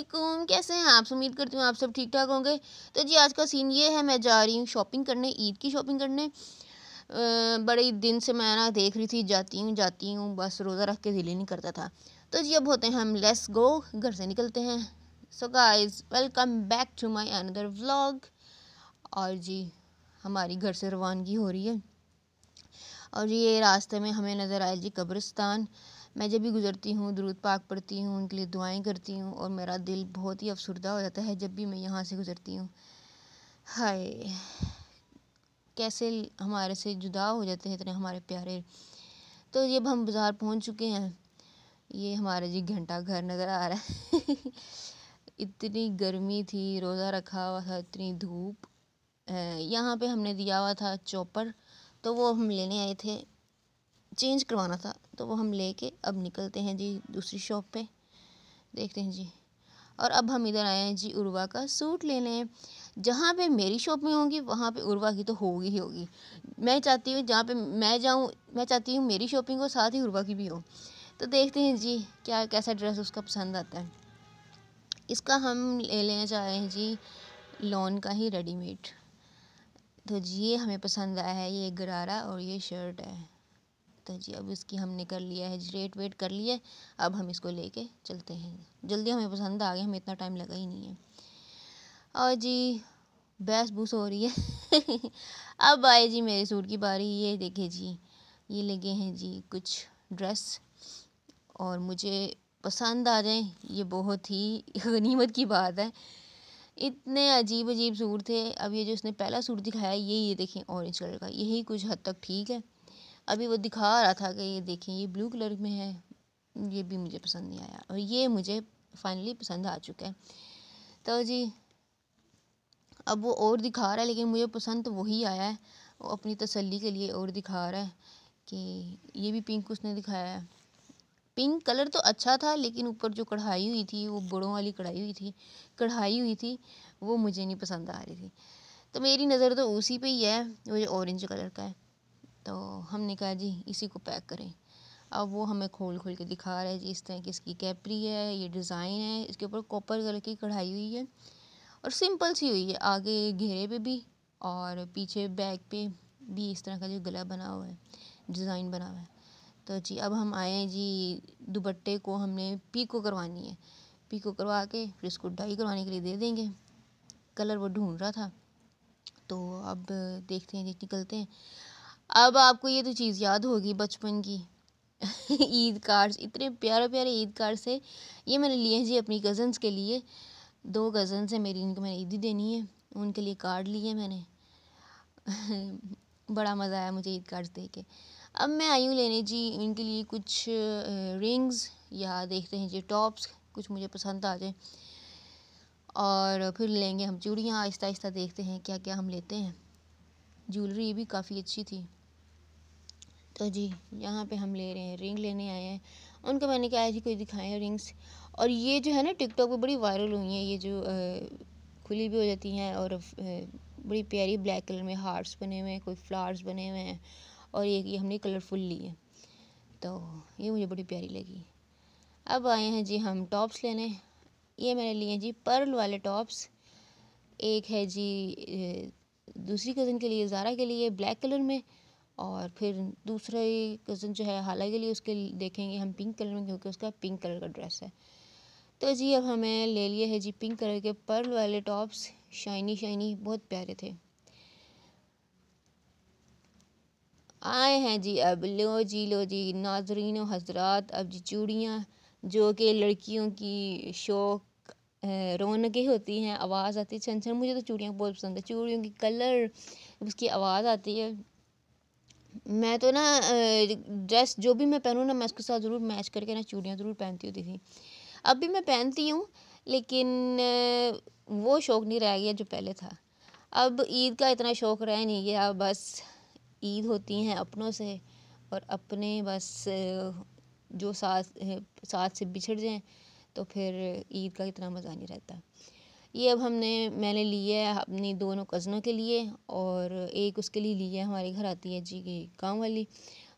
असलम कैसे हैं आप उम्मीद करती हूँ आप सब ठीक ठाक होंगे तो जी आज का सीन ये है मैं जा रही हूँ शॉपिंग करने ईद की शॉपिंग करने बड़े दिन से मैं ना देख रही थी जाती हूँ जाती हूँ बस रोज़ा रख के दिल ही नहीं करता था तो जी अब होते हैं हम लेस गो घर से निकलते हैं so guys welcome back to my another vlog और जी हमारी घर से रवानगी हो रही है और ये रास्ते में हमें नज़र आए जी कब्रिस्तान मैं जब भी गुज़रती हूँ दुरूद पाक पढ़ती हूँ उनके लिए दुआएँ करती हूँ और मेरा दिल बहुत ही अफ़सरदा हो जाता है जब भी मैं यहाँ से गुज़रती हूँ हाय कैसे हमारे से जुदा हो जाते हैं इतने हमारे प्यारे तो जब हम बाज़ार पहुँच चुके हैं ये हमारे जी घंटा घर नज़र आ रहा है इतनी गर्मी थी रोज़ा रखा हुआ था इतनी धूप यहाँ पे हमने दिया हुआ था चॉपर तो वो हम लेने आए थे चेंज करवाना था तो वो हम लेके अब निकलते हैं जी दूसरी शॉप पे देखते हैं जी और अब हम इधर आए हैं जी उर्वा का सूट लेने जहाँ पे मेरी शॉप में होगी वहाँ पे उर्वा की तो होगी ही होगी मैं चाहती हूँ जहाँ पे मैं जाऊँ मैं चाहती हूँ मेरी शॉपिंग हो साथ ही उर्वा की भी हो तो देखते हैं जी क्या कैसा ड्रेस उसका पसंद आता है इसका हम ले लेना चाह रहे हैं जी लॉन का ही रेडीमेड तो जी ये हमें पसंद आया है ये गरारा और ये शर्ट है तो जी अब इसकी हमने कर लिया है रेट वेट कर लिए अब हम इसको लेके चलते हैं जल्दी हमें पसंद आ गया हमें इतना टाइम लगा ही नहीं है और जी बहस बूस हो रही है अब आए जी मेरे सूट की बारी ये देखे जी ये लगे हैं जी कुछ ड्रेस और मुझे पसंद आ जाए ये बहुत ही गनीमत की बात है इतने अजीब अजीब सूट थे अब ये जो इसने पहला सूट दिखाया ये ये देखें ऑरेंज कलर का यही कुछ हद तक ठीक है अभी वो दिखा रहा था कि ये देखें ये ब्लू कलर में है ये भी मुझे पसंद नहीं आया और ये मुझे फाइनली पसंद आ चुका है तो जी अब वो और दिखा रहा है लेकिन मुझे पसंद तो वही आया है वो अपनी तसल्ली के लिए और दिखा रहा है कि ये भी पिंक उसने दिखाया है पिंक कलर तो अच्छा था लेकिन ऊपर जो कढ़ाई हुई थी वो बड़ों वाली कढ़ाई हुई थी कढ़ाई हुई थी वो मुझे नहीं पसंद आ रही थी तो मेरी नज़र तो उसी पे ही है वो जो ऑरेंज कलर का है तो हमने कहा जी इसी को पैक करें अब वो हमें खोल खोल के दिखा रहा है जी इस तरह की इसकी कैपरी है ये डिज़ाइन है इसके ऊपर कॉपर कलर की कढ़ाई हुई है और सिंपल सी हुई है आगे घेरे पे भी और पीछे बैक पे भी इस तरह का जो गला बना हुआ है डिज़ाइन बना हुआ है तो जी अब हम आए हैं जी दुपट्टे को हमने पीको करवानी है पीको करवा के फिर इसको डाई करवाने के लिए दे देंगे कलर वो ढूंढ रहा था तो अब देखते हैं जी निकलते हैं अब आपको ये तो चीज़ याद होगी बचपन की ईद कार्ड्स इतने प्यारे प्यारे ईद कार्ड्स है ये मैंने लिए हैं जी अपनी कज़न्स के लिए दो कज़न्स हैं मेरी इनको मैंने ईदी देनी है उनके लिए कार्ड लिए मैंने बड़ा मज़ा आया मुझे ईद कार्ड्स दे के अब मैं आई हूँ लेने जी उनके लिए कुछ रिंग्स या देखते हैं जी टॉप्स कुछ मुझे पसंद आ जाए और फिर लेंगे हम चूड़ियाँ आहिस्ता आहिस्ता देखते हैं क्या क्या हम लेते हैं ज्वेलरी भी काफ़ी अच्छी थी तो जी यहाँ पे हम ले रहे हैं रिंग लेने आए हैं उनको मैंने कहा जी कोई दिखाएं रिंग्स और ये जो है ना टिकटॉक पे बड़ी वायरल हुई हैं ये जो आ, खुली भी हो जाती हैं और आ, बड़ी प्यारी ब्लैक कलर में हार्ट्स बने हुए हैं कोई फ्लावर्स बने हुए हैं और ये ये हमने कलरफुल ली है तो ये मुझे बड़ी प्यारी लगी अब आए हैं जी हम टॉप्स लेने ये मैंने लिए हैं जी पर्ल वाले टॉप्स एक है जी दूसरी कज़न के लिए ज़ारा के लिए ब्लैक कलर में और फिर दूसरे कज़न जो है के लिए उसके देखेंगे हम पिंक कलर में क्योंकि उसका पिंक कलर का ड्रेस है तो जी अब हमें ले लिए है जी पिंक कलर के पर्ल वाले टॉप्स शाइनी शाइनी बहुत प्यारे थे आए हैं जी अब लो जी लो जी नाजरीन हजरात अब जी चूड़ियाँ जो कि लड़कियों की शौक रौनकें होती हैं आवाज़ आती है छन छन मुझे तो चूड़ियाँ बहुत पसंद है चूड़ियों की कलर उसकी आवाज़ आती है मैं तो ना ड्रेस जो भी मैं पहनूँ ना मैं उसके साथ ज़रूर मैच करके ना चूड़ियाँ ज़रूर पहनती होती थी अब भी मैं पहनती हूँ लेकिन वो शौक़ नहीं रह गया जो पहले था अब ईद का इतना शौक़ रह नहीं गया बस ईद होती हैं अपनों से और अपने बस जो साथ साथ से बिछड़ जाएं तो फिर ईद का इतना मज़ा नहीं रहता ये अब हमने मैंने लिए है अपनी दोनों कज़नों के लिए और एक उसके लिए लिया है हमारे घर आती है जी की गाँव वाली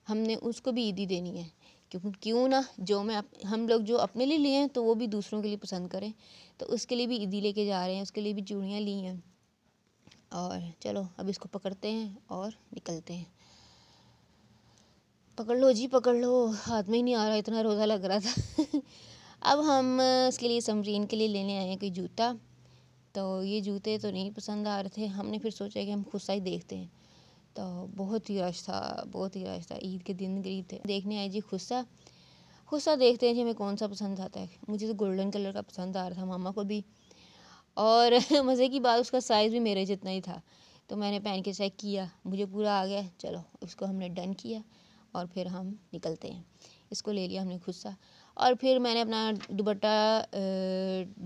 हमने उसको भी ईदी देनी है क्योंकि क्यों ना जो मैं हम लोग जो अपने लिए लिए हैं तो वो भी दूसरों के लिए पसंद करें तो उसके लिए भी ईदी लेके जा रहे हैं उसके लिए भी चूड़ियाँ ली हैं और चलो अब इसको पकड़ते हैं और निकलते हैं पकड़ लो जी पकड़ लो हाथ में ही नहीं आ रहा इतना रोज़ा लग रहा था अब हम इसके लिए समरीन के लिए लेने आए हैं कोई जूता तो ये जूते तो नहीं पसंद आ रहे थे हमने फिर सोचा कि हम खुद सा ही देखते हैं तो बहुत ही रश था बहुत ही रश था ईद के दिन गरीब थे देखने आए जी खुदा ख़ुदा देखते हैं जी हमें कौन सा पसंद आता है मुझे तो गोल्डन कलर का पसंद आ रहा था मामा को भी और मज़े की बात उसका साइज़ भी मेरे जितना ही था तो मैंने पहन के चेक किया मुझे पूरा आ गया चलो उसको हमने डन किया और फिर हम निकलते हैं इसको ले लिया हमने खुस्सा और फिर मैंने अपना दुपट्टा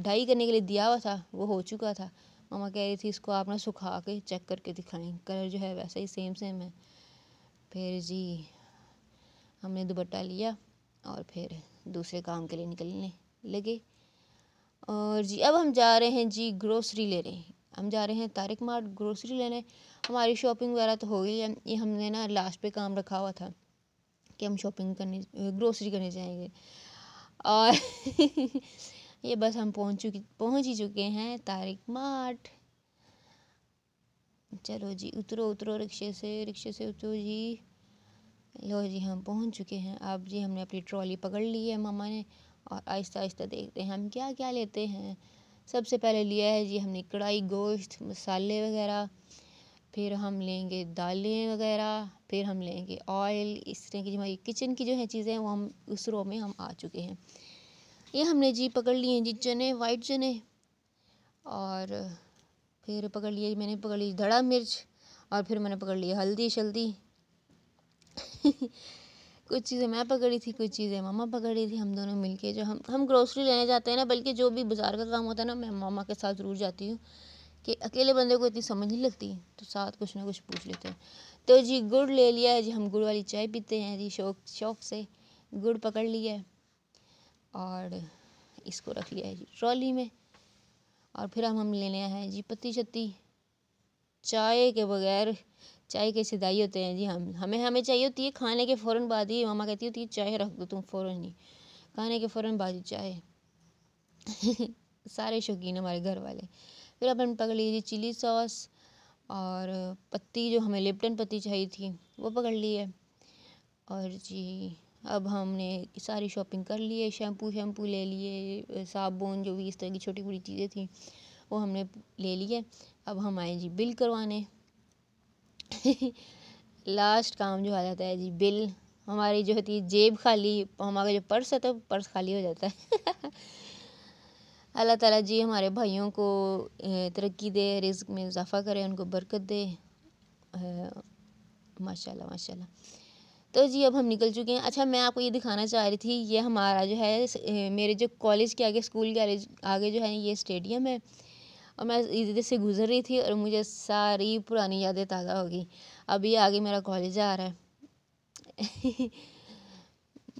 ढाई करने के लिए दिया हुआ था वो हो चुका था मामा कह रही थी इसको आप ना सुखा के चेक करके दिखाएं कलर जो है वैसा ही सेम सेम है फिर जी हमने दुपट्टा लिया और फिर दूसरे काम के लिए निकलने लगे और जी अब हम जा रहे हैं जी ग्रोसरी लेने हम जा रहे हैं तारिक मार्ट ग्रोसरी लेने हमारी शॉपिंग वगैरह तो हो गई है ये हमने ना लास्ट पे काम रखा हुआ था कि हम शॉपिंग करने ग्रोसरी करने जाएंगे और ये बस हम पहुंच चुके पहुंच ही चुके हैं तारिक मार्ट चलो जी उतरो उतरो रिक्शे से रिक्शे से उतरो जी लो जी हम पहुंच चुके हैं आप जी हमने अपनी ट्रॉली पकड़ ली है मामा ने और आहिस्ता आहिस्ता देखते हैं हम क्या क्या लेते हैं सबसे पहले लिया है जी हमने कढ़ाई गोश्त मसाले वगैरह फिर हम लेंगे दालें वगैरह फिर हम लेंगे ऑयल इस तरह की जो हमारी किचन की जो है चीज़ें वो हम उस रो में हम आ चुके हैं ये हमने जी पकड़ लिए हैं जी चने वाइट चने और फिर पकड़ लिए मैंने पकड़ ली धड़ा मिर्च और फिर मैंने पकड़ ली हल्दी शल्दी कुछ चीज़ें मैं पकड़ी थी कुछ चीज़ें मामा पकड़ी थी हम दोनों मिलके जो हम हम ग्रोसरी लेने जाते हैं ना बल्कि जो भी बाजार का काम होता है ना मैं मामा के साथ ज़रूर जाती हूँ कि अकेले बंदे को इतनी समझ नहीं लगती तो साथ कुछ ना कुछ पूछ लेते हैं तो जी गुड़ ले लिया है जी हम गुड़ वाली चाय पीते हैं जी शौक शौक से गुड़ पकड़ लिया है और इसको रख लिया है जी ट्रॉली में और फिर हम हम ले लिया है जी पत्ती छत्ती चाय के बगैर चाय के सिदाई होते हैं जी हम हमें हमें चाहिए होती है खाने के फ़ौर बाद ही मामा कहती होती है चाय रख दो तुम फ़ौर ही खाने के फ़ौर बाद ही चाय सारे शौकीन हमारे घर वाले फिर अपन पकड़ लीजिए चिली सॉस और पत्ती जो हमें लिप्टन पत्ती चाहिए थी वो पकड़ ली है और जी अब हमने सारी शॉपिंग कर ली है शैम्पू शैम्पू ले लिए साबुन जो भी इस तरह की छोटी मोटी चीज़ें थी वो हमने ले ली है अब हम आए जी बिल करवाने लास्ट काम जो आ जाता है जी बिल हमारी जो होती है जेब खाली हमारा जो पर्स है तो पर्स खाली हो जाता है अल्लाह ताला जी हमारे भाइयों को तरक्की दे रिज्क में इजाफ़ा करे उनको बरकत दे माशाल्लाह माशाल्लाह तो जी अब हम निकल चुके हैं अच्छा मैं आपको ये दिखाना चाह रही थी ये हमारा जो है मेरे जो कॉलेज के आगे स्कूल के आगे, आगे जो है ये स्टेडियम है और मैं इधर से गुजर रही थी और मुझे सारी पुरानी यादें ताज़ा हो गई अभी आगे मेरा कॉलेज आ रहा है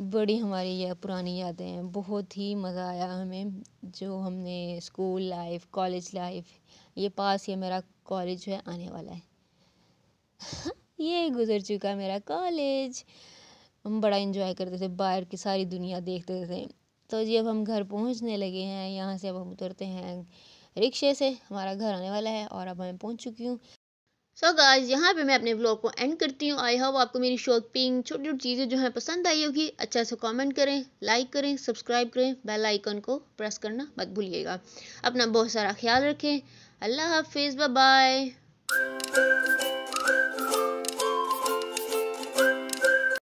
बड़ी हमारी यह पुरानी यादें हैं बहुत ही मज़ा आया हमें जो हमने स्कूल लाइफ कॉलेज लाइफ ये पास ही मेरा कॉलेज है आने वाला है ये गुज़र चुका मेरा कॉलेज हम बड़ा इन्जॉय करते थे बाहर की सारी दुनिया देखते थे तो जी अब हम घर पहुंचने लगे हैं यहाँ से अब हम उतरते हैं रिक्शे से हमारा घर आने वाला है और अब मैं पहुंच चुकी हूँ सो so गाइस यहाँ पे मैं अपने ब्लॉग को एंड करती हूँ आई होप आपको मेरी शॉपिंग छोटी छोटी चीज़ें जो हैं पसंद आई होगी अच्छा से कमेंट करें लाइक करें सब्सक्राइब करें बेल आइकन को प्रेस करना मत भूलिएगा अपना बहुत सारा ख्याल रखें अल्लाह हाफिज़ बाय